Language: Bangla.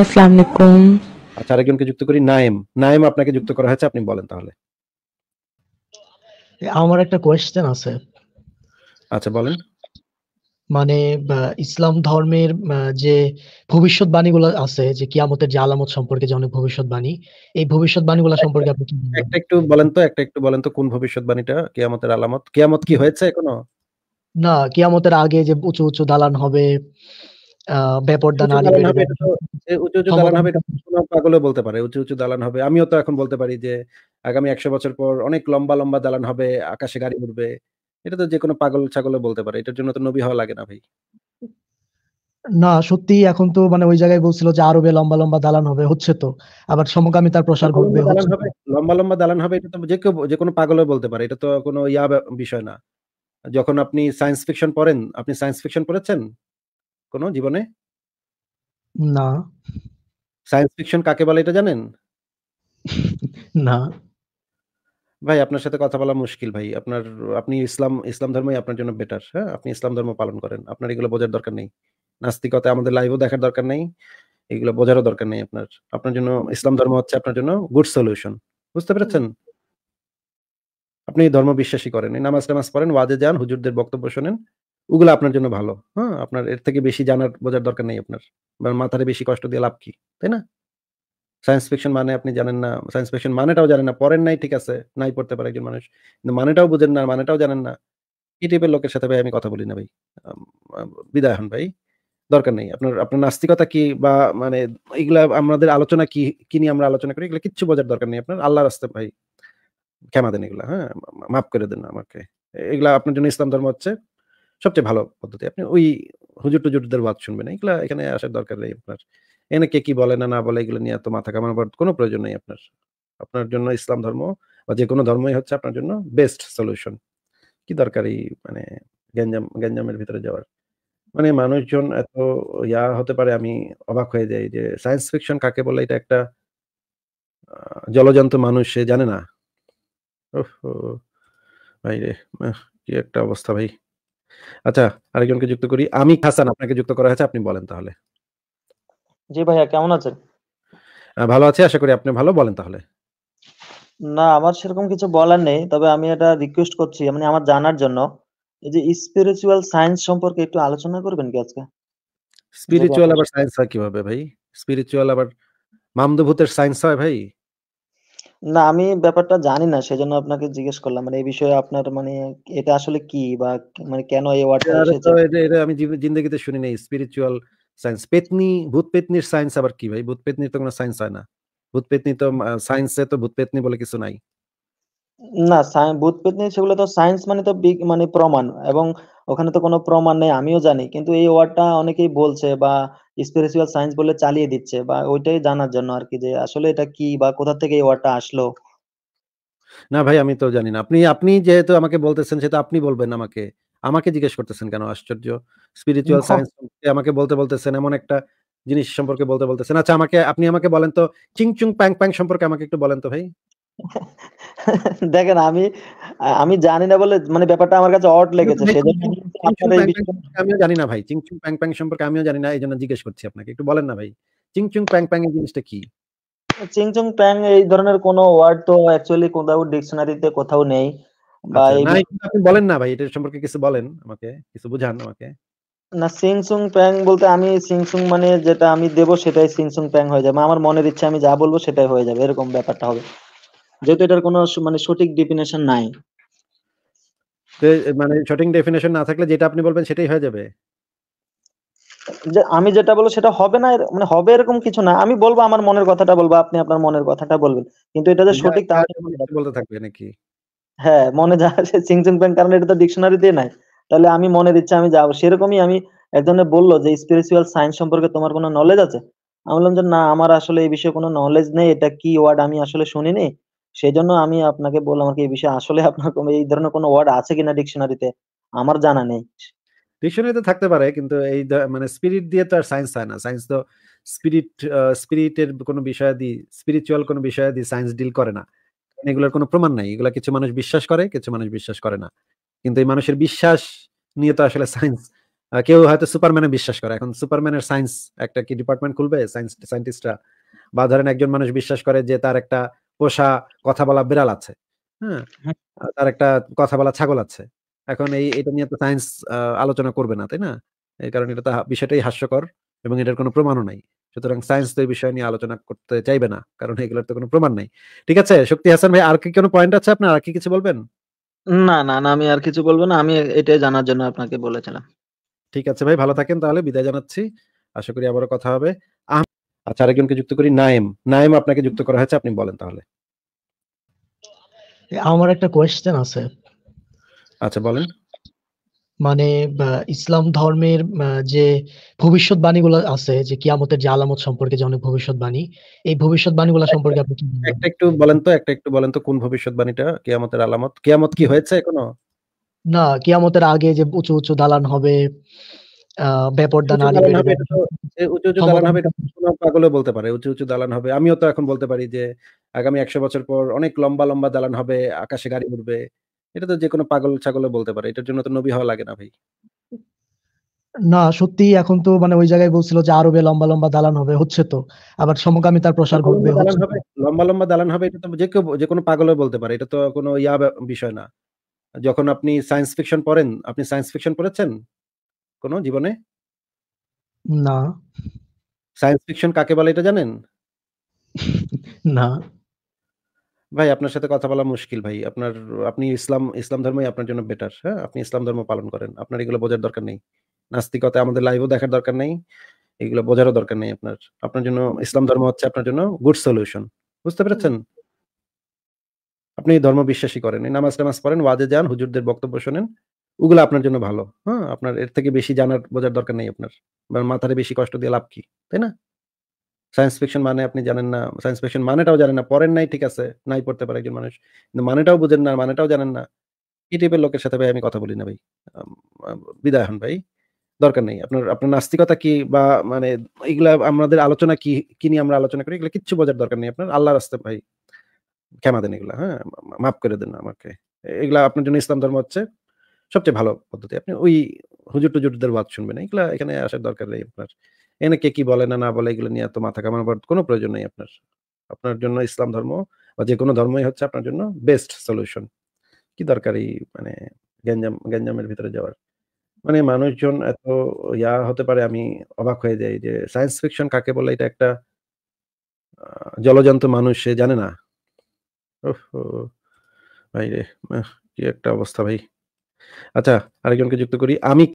আসসালামু আলাইকুম আচ্ছা আরেকজনকে যুক্ত করি আপনাকে যুক্ত করা হয়েছে আপনি বলেন তাহলে আমার একটা কোয়েশ্চেন আছে আচ্ছা বলেন মানে ইসলাম ধর্মের যে ভবিষ্যৎবাণীগুলো আছে যে কিয়ামতের যে আলামত সম্পর্কে যে অনেক ভবিষ্যৎবাণী এই ভবিষ্যৎবাণীগুলো সম্পর্কে আপনি একটা একটু বলেন তো একটা একটু বলেন তো কোন ভবিষ্যৎবাণীটা কিয়ামতের আলামত কিয়ামত কি হয়েছে এখনো না কিয়ামতের আগে যে উঁচু উঁচু দালান হবে বলতে পারে উঁচু উঁচু দালান হবে আমিও তো এখন বলতে পারি যে আগামী একশো বছর পর অনেক লম্বা লম্বা দালান হবে আকাশে গাড়ি উঠবে এটা তো যে কোনো পাগল ছাগলও বলতে পারে এটার জন্য তো নবী হওয়া লাগে না ভাই না সত্যি এখন তো মানে ওই জায়গায় বলছিল যে আরবে লম্বা লম্বা দালান হবে হচ্ছে তো আবার তার প্রসার ঘটবে লম্বা লম্বা দালান হবে এটা তো যে কেউ যে কোনো পাগলও বলতে পারে এটা তো কোনো ইয়া বিষয় না যখন আপনি সায়েন্স ফিকশন পড়েন আপনি সায়েন্স ফিকশন পড়েছেন কোনো জীবনে না সায়েন্স ফিকশন কাকে বলে এটা জানেন না ভাই আপনার সাথে কথা বলা মুশকিল ভাই আপনার আপনি ইসলাম ইসলাম ধর্মই আপনার জন্য বেটার হ্যাঁ আপনি ইসলাম ধর্ম পালন করেন আপনার এগুলো বোঝার দরকার নেই নাস্তিকতা আমাদের লাইভও দেখার দরকার নেই এগুলো বোঝারও দরকার নেই আপনার আপনার জন্য ইসলাম ধর্ম হচ্ছে আপনার জন্য গুড সলিউশন বুঝতে পেরেছেন আপনি ধর্ম বিশ্বাসী করেন নামাজ টামাজ পড়েন ওয়াজে যান হুজুরদের বক্তব্য শোনেন ওগুলো আপনার জন্য ভালো হ্যাঁ আপনার এর থেকে বেশি জানার বোঝার দরকার নেই আপনার মাথারে বেশি কষ্ট দিয়ে লাভ কি তাই না সায়েন্স ফিকশন মানে আপনি জানেন না সায়েন্স ফিকশন মানেটাও জানেন না পড়েন নাই ঠিক আছে নাই পড়তে পারে একজন মানুষ কিন্তু মানেটাও বুঝেন না মানেটাও জানেন না কি টাইপের লোকের সাথে ভাই আমি কথা বলি না ভাই বিদায় হন ভাই দরকার নেই আপনার আপনার নাস্তিকতা কি বা মানে এগুলা আমাদের আলোচনা কি কি নিয়ে আমরা আলোচনা করি এগুলো কিচ্ছু বোঝার দরকার নেই আপনার আল্লাহর রাস্তে ভাই ক্ষমা দেন এগুলা হ্যাঁ মাফ করে দেন আমাকে এগুলা আপনার জন্য ইসলাম ধর্ম হচ্ছে সবচেয়ে ভালো পদ্ধতি আপনি ওই হুজুর টুজুরদের বাদ শুনবেন এগুলো এখানে আসার দরকার নেই আপনার এনে কে কি বলে না না বলে এগুলো নিয়ে এত মাথা কামানোর কোনো প্রয়োজন নেই আপনার আপনার জন্য ইসলাম ধর্ম বা যে কোনো ধর্মই হচ্ছে আপনার জন্য বেস্ট সলিউশন কি দরকার এই মানে গ্যাঞ্জাম গ্যাঞ্জামের ভিতরে যাওয়ার মানে মানুষজন এত ইয়া হতে পারে আমি অবাক হয়ে যাই যে সায়েন্স ফিকশন কাকে বলে এটা একটা জলজন্ত মানুষ সে জানে না ভাই রে কি একটা অবস্থা ভাই আচ্ছা আরেকজনকে যুক্ত করি আমি হাসান আপনাকে যুক্ত করা হয়েছে আপনি বলেন তাহলে জি ভাইয়া কেমন আছেন ভালো আছি আশা করি আপনি ভালো বলেন তাহলে না আমার সেরকম কিছু বলার নেই তবে আমি এটা রিকোয়েস্ট করছি মানে আমার জানার জন্য এই যে স্পিরিচুয়াল সায়েন্স সম্পর্কে একটু আলোচনা করবেন কি আজকে স্পিরিচুয়াল আবার সায়েন্স হয় কিভাবে ভাই স্পিরিচুয়াল আবার মামদভূতের সায়েন্স হয় ভাই না, আমি ব্যাপারটা জানি না। সেজন্য আপনাকে জিজ্ঞেস করলাম। মানে এই বিষয়ে আপনার মানে এটা আসলে কি বা মানে কেন এই ওয়ার্ডটা এসেছে? এটা এটা আমি জীব জিন্দেগিতে শুনি নাই। Spiritual science. পেতনি ভূত পেতনির সায়েন্স আবার কি ভাই? ভূত পেত্নীর তো কোনো সায়েন্স হয় না। ভূত পেতনি তো সায়েন্সে তো ভূত পেতনি বলে কিছু নাই। না, সায় ভূত পেতনি সেগুলো তো সায়েন্স মানে তো বিগ মানে প্রমাণ এবং ওখানে তো কোনো প্রমাণ নেই আমিও জানি। কিন্তু এই ওয়ার্ডটা অনেকেই বলছে বা স্পিরিচুয়াল সায়েন্স বলে চালিয়ে দিচ্ছে বা ওইটাই জানার জন্য আর কি যে আসলে এটা কি বা কোথা থেকে এই ওয়ার্ডটা আসলো না ভাই আমি তো জানি না আপনি আপনি যেহেতু আমাকে বলতেছেন সেটা আপনি বলবেন আমাকে আমাকে জিজ্ঞেস করতেছেন কেন আশ্চর্য হ্যাঁ। স্পিরিচুয়াল সায়েন্স আমাকে বলতে বলতেছেন এমন একটা জিনিস সম্পর্কে বলতে বলতেছেন আচ্ছা আমাকে আপনি আমাকে বলেন তো চিংচুং প্যাং প্যাং সম্পর্কে আমাকে একটু বলেন তো ভাই দেখেন আমি আমি জানি না বলে মানে ব্যাপারটা আমার কাছে অড লেগেছে আমিও জানি না ভাই চিংচুং প্যাং প্যাং সম্পর্কে আমিও জানি না এই জন্য জিজ্ঞেস করছি আপনাকে একটু বলেন না ভাই চিংচুং প্যাং প্যাং এর জিনিসটা কি চিংচুং প্যাং এই ধরনের কোনো ওয়ার্ড তো অ্যাকচুয়ালি কোথাও ডিকশনারিতে কোথাও নেই বা আচ্ছা, আপনি বলেন না ভাই এটার সম্পর্কে কিছু বলেন আমাকে কিছু বুঝান আমাকে না সিংসুং প্যাং বলতে আমি সিংসুং মানে যেটা আমি দেব সেটাই সিংসুং প্যাং হয়ে যাবে আমার মনের ইচ্ছা আমি যা বলবো সেটাই হয়ে যাবে এরকম ব্যাপারটা হবে যেহেতু এটার কোনো মানে সঠিক ডেফিনেশন নাই মানে সঠিক ডেফিনেশন না থাকলে যেটা আপনি বলবেন সেটাই হয়ে যাবে যে আমি যেটা বলবো সেটা হবে না মানে হবে এরকম কিছু না আমি বলবো আমার মনের কথাটা বলবো আপনি আপনার মনের কথাটা বলবেন কিন্তু এটা যে সঠিক তা বলতে থাকবে নাকি হ্যাঁ মনে যা আছে চিং চিং প্যান কারণ এটা তো ডিকশনারি ডিকশনারিতে নাই তাহলে আমি মনের ইচ্ছা আমি যাবো সেরকমই আমি একজনে বললো যে স্পিরিচুয়াল সায়েন্স সম্পর্কে তোমার কোনো নলেজ আছে আমি বললাম যে না আমার আসলে এই বিষয়ে কোনো নলেজ নেই এটা কি ওয়ার্ড আমি আসলে শুনিনি সেই জন্য আমি আপনাকে বললাম আর কি এই বিষয়ে আসলে আপনার কোনো এই ধরনের কোনো ওয়ার্ড আছে কিনা ডিকশনারিতে আমার জানা নেই ডিকশনারিতে থাকতে পারে কিন্তু এই মানে স্পিরিট দিয়ে তো আর সায়েন্স হয় না সায়েন্স তো স্পিরিট স্পিরিটের কোনো বিষয় দি স্পিরিচুয়াল কোনো বিষয় দি সায়েন্স ডিল করে না এগুলোর কোনো প্রমাণ নাই এগুলো কিছু মানুষ বিশ্বাস করে কিছু মানুষ বিশ্বাস করে না কিন্তু এই মানুষের বিশ্বাস নিয়ে তো আসলে সায়েন্স কেউ হয়তো সুপারম্যানে বিশ্বাস করে এখন সুপারম্যানের সায়েন্স একটা কি ডিপার্টমেন্ট খুলবে সায়েন্স সায়েন্টিস্টরা বা ধরেন একজন মানুষ বিশ্বাস করে যে তার একটা পোষা কথা বলা বিড়াল আছে হ্যাঁ, হ্যাঁ। তার একটা কথা বলা ছাগল আছে এখন এই এটা নিয়ে তো সায়েন্স আলোচনা করবে না তাই না এই কারণে এটা বিষয়টাই হাস্যকর এবং এটার কোনো প্রমাণও নাই সুতরাং সায়েন্স তো এই বিষয় নিয়ে আলোচনা করতে চাইবে না কারণ এগুলোর তো কোনো প্রমাণ নাই ঠিক আছে শক্তি হাসান ভাই আর কি কোনো পয়েন্ট আছে আপনার আর কি কিছু বলবেন না না না আমি আর কিছু বলবো না আমি এটাই জানার জন্য আপনাকে বলেছিলাম ঠিক আছে ভাই ভালো থাকেন তাহলে বিদায় জানাচ্ছি আশা করি আবারও কথা হবে আচ্ছা আরেকজনকে যুক্ত করি নায়েম নাইম আপনাকে যুক্ত করা হয়েছে আপনি বলেন তাহলে আমার একটা কোয়েশ্চেন আছে আচ্ছা বলেন মানে ইসলাম ধর্মের যে ভবিষ্যৎবাণীগুলো আছে যে কিয়ামতের যে আলামত সম্পর্কে যে অনেক ভবিষ্যৎবাণী এই ভবিষ্যৎবাণীগুলো সম্পর্কে আপনি একটা একটু বলেন তো একটা একটু বলেন তো কোন ভবিষ্যৎবাণীটা কিয়ামতের আলামত কিয়ামত কি হয়েছে এখনো না কিয়ামতের আগে যে উঁচু উঁচু দালান হবে বলতে পারে উঁচু উঁচু দালান হবে আমিও তো এখন বলতে পারি যে আগামী একশো বছর পর অনেক লম্বা লম্বা দালান হবে আকাশে গাড়ি উঠবে এটা তো যে কোনো পাগল ছাগলও বলতে পারে এটার জন্য তো নবী হওয়া লাগে না ভাই না সত্যি এখন তো মানে ওই জায়গায় বলছিল যে আরবে লম্বা লম্বা দালান হবে হচ্ছে তো আবার তার প্রসার ঘটবে লম্বা লম্বা দালান হবে এটা তো যে কেউ যে কোনো পাগলও বলতে পারে এটা তো কোনো ইয়া বিষয় না যখন আপনি সায়েন্স ফিকশন পড়েন আপনি সায়েন্স ফিকশন পড়েছেন কোনো জীবনে না সায়েন্স ফিকশন কাকে বলে এটা জানেন না ভাই আপনার সাথে কথা বলা মুশকিল ভাই আপনার আপনি ইসলাম ইসলাম ধর্মই আপনার জন্য বেটার হ্যাঁ আপনি ইসলাম ধর্ম পালন করেন আপনার এগুলো বোঝার দরকার নেই নাস্তিকতা আমাদের লাইভও দেখার দরকার নেই এগুলো বোঝারও দরকার নেই আপনার আপনার জন্য ইসলাম ধর্ম হচ্ছে আপনার জন্য গুড সলিউশন বুঝতে পেরেছেন আপনি ধর্ম বিশ্বাসী করেন নামাজ টামাজ পড়েন ওয়াজে যান হুজুরদের বক্তব্য শোনেন ওগুলো আপনার জন্য ভালো হ্যাঁ আপনার এর থেকে বেশি জানার বোঝার দরকার নেই আপনার মাথারে বেশি কষ্ট দিয়ে লাভ কি তাই না সায়েন্স ফিকশন মানে আপনি জানেন না সায়েন্স ফিকশন মানেটাও জানেন না পড়েন নাই ঠিক আছে নাই পড়তে পারে একজন মানুষ কিন্তু মানেটাও বুঝেন না মানেটাও জানেন না কি টাইপের লোকের সাথে ভাই আমি কথা বলি না ভাই বিদায় হন ভাই দরকার নেই আপনার আপনার নাস্তিকতা কি বা মানে এগুলা আমাদের আলোচনা কি কি নিয়ে আমরা আলোচনা করি এগুলো কিচ্ছু বোঝার দরকার নেই আপনার আল্লাহর রাস্তে ভাই ক্ষমা দেন এগুলা হ্যাঁ মাফ করে দেন আমাকে এগুলা আপনার জন্য ইসলাম ধর্ম হচ্ছে সবচেয়ে ভালো পদ্ধতি আপনি ওই হুজুর টুজুরদের বাদ শুনবেন এগুলো এখানে আসার দরকার নেই আপনার এনে কে কি বলে না না বলে এগুলো নিয়ে এত মাথা কামানোর কোনো প্রয়োজন নেই আপনার আপনার জন্য ইসলাম ধর্ম বা যে কোনো ধর্মই হচ্ছে আপনার জন্য বেস্ট সলিউশন কি দরকার এই মানে গ্যাঞ্জাম গ্যাঞ্জামের ভিতরে যাওয়ার মানে মানুষজন এত ইয়া হতে পারে আমি অবাক হয়ে যাই যে সায়েন্স ফিকশন কাকে বলে এটা একটা জলজন্ত মানুষ সে জানে না ভাই রে কি একটা অবস্থা ভাই আচ্ছা আরেকজনকে যুক্ত করি আমি